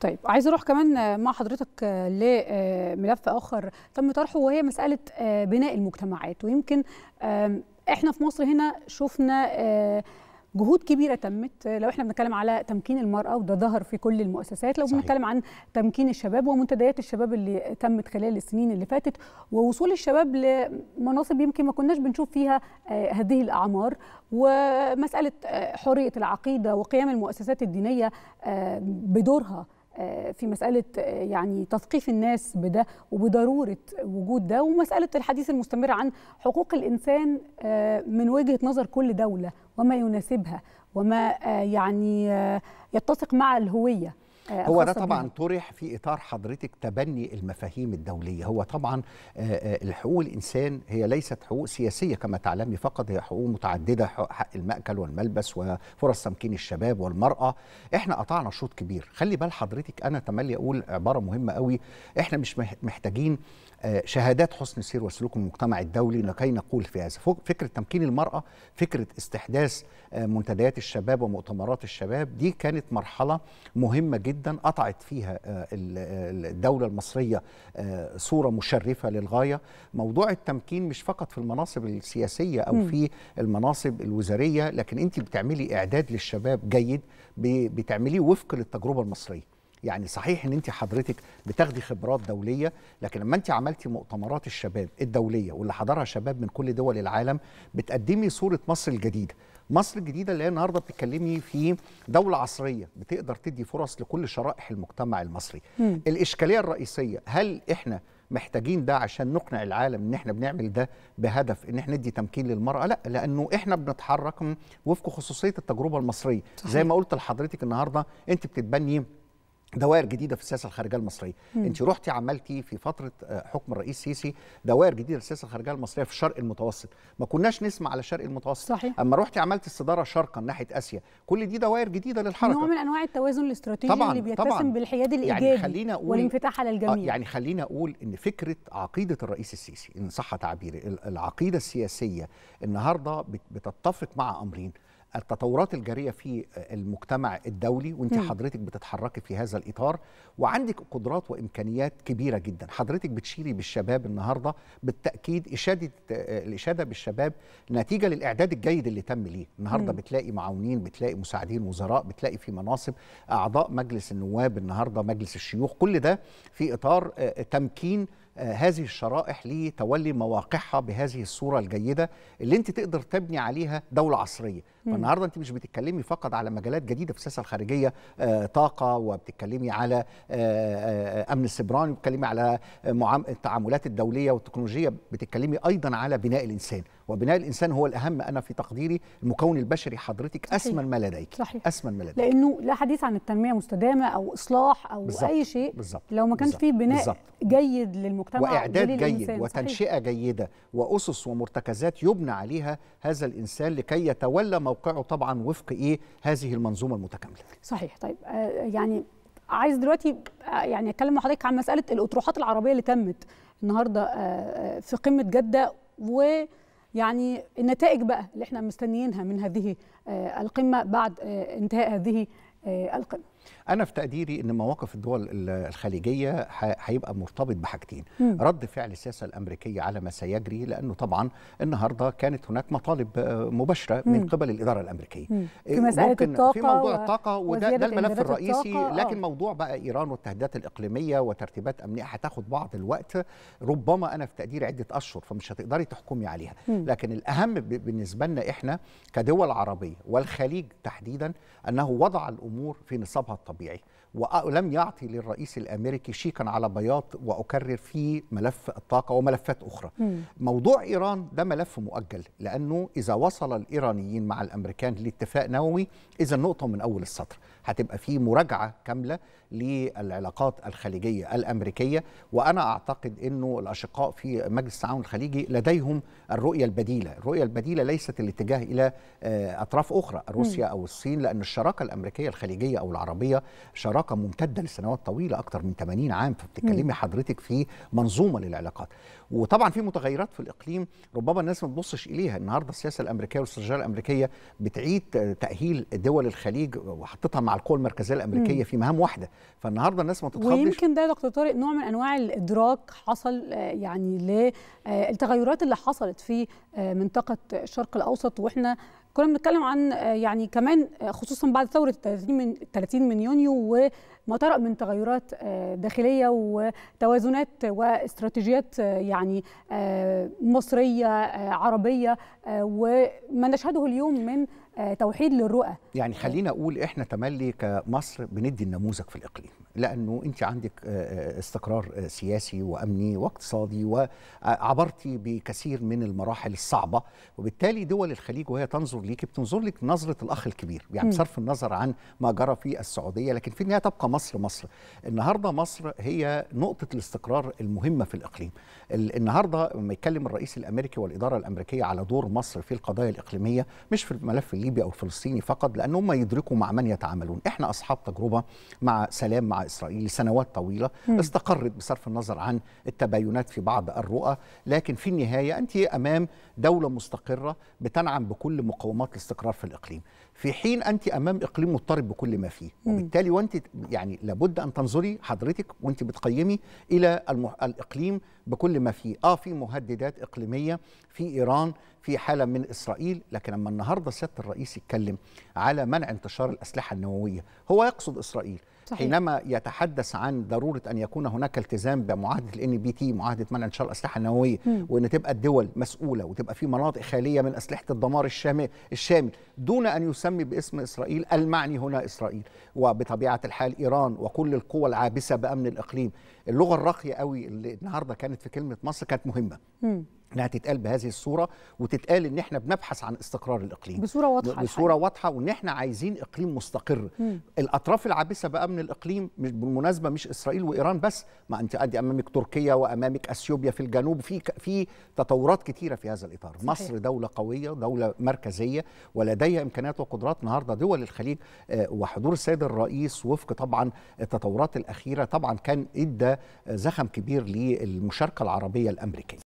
طيب عايز اروح كمان مع حضرتك لملف آه، اخر تم طرحه وهي مساله آه، بناء المجتمعات ويمكن احنا في مصر هنا شفنا آه، جهود كبيره تمت لو احنا بنتكلم على تمكين المراه وده ظهر في كل المؤسسات لو بنتكلم عن تمكين الشباب ومنتديات الشباب اللي تمت خلال السنين اللي فاتت ووصول الشباب لمناصب يمكن ما كناش بنشوف فيها هذه الاعمار ومساله حريه العقيده وقيام المؤسسات الدينيه بدورها آه، في مساله آه، يعني تثقيف الناس بده وبضروره وجود ده ومساله الحديث المستمر عن حقوق الانسان آه، من وجهه نظر كل دوله وما يناسبها وما يعني يتسق مع الهويه آه، هو ده طبعا طرح في اطار حضرتك تبني المفاهيم الدوليه هو طبعا آه، آه، حقوق الانسان هي ليست حقوق سياسيه كما تعلمي فقط هي حقوق متعدده حق المأكل والملبس وفرص تمكين الشباب والمراه احنا قطعنا شوط كبير خلي بال حضرتك انا تملي اقول عباره مهمه قوي احنا مش محتاجين شهادات حسن سير وسلوك المجتمع الدولي لكي نقول في هذا فكرة تمكين المرأة فكرة استحداث منتديات الشباب ومؤتمرات الشباب دي كانت مرحلة مهمة جدا جدا قطعت فيها آه، الدولة المصرية آه، صورة مشرفة للغاية موضوع التمكين مش فقط في المناصب السياسية أو في المناصب الوزارية لكن أنت بتعملي إعداد للشباب جيد بتعمليه وفق للتجربة المصرية يعني صحيح ان انت حضرتك بتاخدي خبرات دوليه لكن لما انت عملتي مؤتمرات الشباب الدوليه واللي حضرها شباب من كل دول العالم بتقدمي صوره مصر الجديده مصر الجديده اللي هي النهارده بتتكلمي في دوله عصريه بتقدر تدي فرص لكل شرائح المجتمع المصري م. الاشكاليه الرئيسيه هل احنا محتاجين ده عشان نقنع العالم ان احنا بنعمل ده بهدف ان احنا ندي تمكين للمراه لا لانه احنا بنتحرك وفق خصوصيه التجربه المصريه صحيح. زي ما قلت لحضرتك النهارده انت بتتبني دوائر جديده في السياسه الخارجيه المصريه مم. انت رحتي عملتي في فتره آه، حكم الرئيس سيسي دوائر جديده في السياسه الخارجيه المصريه في الشرق المتوسط ما كناش نسمع على الشرق المتوسط صحيح. اما رحتي عملتي الصداره شرقا ناحيه اسيا كل دي دوائر جديده للحركه نوع من انواع التوازن الاستراتيجي طبعًا اللي بيتسم طبعًا بالحياد يعني الايجابي يعني خلينا أقول والانفتاح على الجميع آه، يعني خلينا اقول ان فكره عقيده الرئيس السيسي ان صح تعبيري العقيده السياسيه النهارده بتتفق مع امرين التطورات الجاريه في المجتمع الدولي وانت م. حضرتك بتتحركي في هذا الاطار وعندك قدرات وامكانيات كبيره جدا حضرتك بتشيري بالشباب النهارده بالتاكيد اشاده الاشاده بالشباب نتيجه للاعداد الجيد اللي تم ليه النهارده م. بتلاقي معاونين بتلاقي مساعدين وزراء بتلاقي في مناصب اعضاء مجلس النواب النهارده مجلس الشيوخ كل ده في اطار آه، تمكين هذه الشرائح لتولي مواقعها بهذه الصوره الجيده اللي انت تقدر تبني عليها دوله عصريه فالنهارده انت مش بتتكلمي فقط على مجالات جديده في السياسه الخارجيه آه، طاقه وبتتكلمي على آه، آه، امن السبراني وبتتكلمي على التعاملات الدوليه والتكنولوجيه بتتكلمي ايضا على بناء الانسان وبناء الانسان هو الاهم انا في تقديري المكون البشري حضرتك اسمن ما لديك صحيح. اسمن ما لديك لانه لا حديث عن التنميه مستدامه او اصلاح او بالزبط. اي شيء بالزبط. لو ما كانش في بناء بالزبط. جيد للمجتمع واعداد جيد وتنشئه جيده واسس ومرتكزات يبنى عليها هذا الانسان لكي يتولى موقعه طبعا وفق ايه هذه المنظومه المتكامله صحيح طيب آه يعني عايز دلوقتي آه، يعني اتكلم مع حضرتك عن مساله الاطروحات العربيه اللي تمت النهارده آه، آه، في قمه جده و يعني النتائج بقى اللي احنا مستنيينها من هذه آه، القمه بعد آه، انتهاء هذه آه، القمه انا في تقديري ان مواقف الدول الخليجيه هيبقى مرتبط بحاجتين مم. رد فعل السياسه الامريكيه على ما سيجري لانه طبعا النهارده كانت هناك مطالب آه، مباشره من قبل الاداره الامريكيه مم. في إيه، مساله الطاقه في موضوع و... الطاقه وده ده الملف الرئيسي الطاقة. لكن موضوع بقى ايران والتهديدات الاقليميه وترتيبات امنيه هتاخد بعض الوقت ربما انا في تقديري عده اشهر فمش هتقدري تحكمي عليها مم. لكن الاهم بالنسبه لنا احنا كدول عربيه والخليج تحديدا انه وضع الامور في نصاب بمستوى الطبيعي ولم يعطي للرئيس الامريكي شيكا على بياض واكرر في ملف الطاقه وملفات اخرى م. موضوع ايران ده ملف مؤجل لانه اذا وصل الايرانيين مع الامريكان لاتفاق نووي اذا نقطه من اول السطر هتبقى في مراجعه كامله للعلاقات الخليجيه الامريكيه وانا اعتقد انه الاشقاء في مجلس التعاون الخليجي لديهم الرؤيه البديله، الرؤيه البديله ليست الاتجاه الى آه، اطراف اخرى روسيا او الصين لان الشراكه الامريكيه الخليجيه او العربيه شراكه ممتده لسنوات طويله اكثر من 80 عام فبتتكلمي حضرتك في منظومه للعلاقات. وطبعا في متغيرات في الاقليم ربما الناس ما تبصش اليها، النهارده السياسه الامريكيه والاستراتيجيه الامريكيه بتعيد تاهيل دول الخليج وحطتها مع القوى المركزيه الامريكيه في مهام واحده فالنهارده الناس ما تتخضش ويمكن ده يا دكتور طارق نوع من انواع الادراك حصل آه، يعني للتغيرات آه، اللي حصلت في آه، منطقه الشرق الاوسط واحنا كنا بنتكلم عن آه، يعني كمان آه، خصوصا بعد ثوره 30 من 30 من يونيو وما طرأ من تغيرات آه، داخليه وتوازنات واستراتيجيات يعني مصريه عربيه وما نشهده اليوم من توحيد للرؤى يعني خلينا اقول احنا تملي كمصر بندي النموذج في الاقليم لانه انت عندك آه، آه، استقرار آه، سياسي وامني واقتصادي وعبرتي بكثير من المراحل الصعبه وبالتالي دول الخليج وهي تنظر ليك بتنظر لك نظره الاخ الكبير يعني بصرف النظر عن ما جرى في السعوديه لكن في النهايه تبقى مصر مصر النهارده مصر هي نقطه الاستقرار المهمه في الاقليم النهارده لما يتكلم الرئيس الامريكي والاداره الامريكيه على دور مصر في القضايا الاقليميه مش في الملف الليبي او الفلسطيني فقط لان هم يدركوا مع من يتعاملون احنا اصحاب تجربه مع سلام مع إسرائيل لسنوات طويلة م. استقرت بصرف النظر عن التباينات في بعض الرؤى لكن في النهاية أنت أمام دولة مستقرة بتنعم بكل مقومات الاستقرار في الإقليم في حين انت امام اقليم مضطرب بكل ما فيه وبالتالي وانت يعني لابد ان تنظري حضرتك وانت بتقيمي الى المح... الاقليم بكل ما فيه اه في مهددات اقليميه في ايران في حاله من اسرائيل لكن لما النهارده سياده الرئيس يتكلم على منع انتشار الاسلحه النوويه هو يقصد اسرائيل صحيح. حينما يتحدث عن ضروره ان يكون هناك التزام بمعاهده الان بي تي معاهده منع انتشار الاسلحه النوويه وان تبقى الدول مسؤوله وتبقى في مناطق خاليه من اسلحه الدمار الشامي الشامل دون ان يسمى المسمي باسم إسرائيل المعني هنا إسرائيل وبطبيعة الحال إيران وكل القوى العابسة بأمن الإقليم اللغة الراقية قوي اللي النهاردة كانت في كلمة مصر كانت مهمة م. انها تتقال بهذه الصوره وتتقال ان احنا بنبحث عن استقرار الاقليم بصوره واضحه بصوره الحقيقة. واضحه وان احنا عايزين اقليم مستقر مم. الاطراف العابسه بقى من الاقليم مش بالمناسبه مش اسرائيل وايران بس ما انت قد امامك تركيا وامامك اثيوبيا في الجنوب في في تطورات كثيره في هذا الاطار صحيح. مصر دوله قويه دوله مركزيه ولديها امكانيات وقدرات النهارده دول الخليج آه، وحضور السيد الرئيس وفق طبعا التطورات الاخيره طبعا كان ادى زخم كبير للمشاركه العربيه الامريكيه